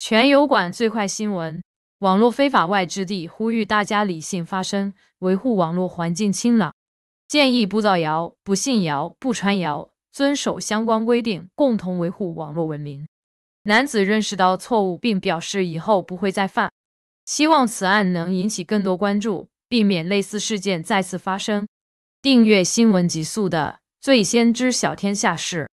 全油管最快新闻：网络非法外之地，呼吁大家理性发声，维护网络环境清朗。建议不造谣、不信谣、不传谣，遵守相关规定，共同维护网络文明。男子认识到错误，并表示以后不会再犯。希望此案能引起更多关注，避免类似事件再次发生。订阅新闻极速的，最先知晓天下事。